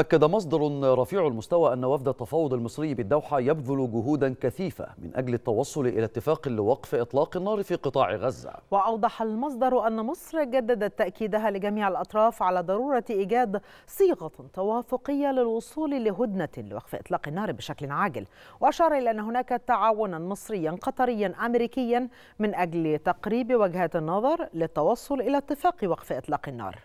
أكد مصدر رفيع المستوى أن وفد التفاوض المصري بالدوحة يبذل جهودا كثيفة من أجل التوصل إلى اتفاق لوقف إطلاق النار في قطاع غزة وأوضح المصدر أن مصر جددت تأكيدها لجميع الأطراف على ضرورة إيجاد صيغة توافقية للوصول لهدنة لوقف إطلاق النار بشكل عاجل وأشار إلى أن هناك تعاونا مصريا قطريا أمريكيا من أجل تقريب وجهات النظر للتوصل إلى اتفاق وقف إطلاق النار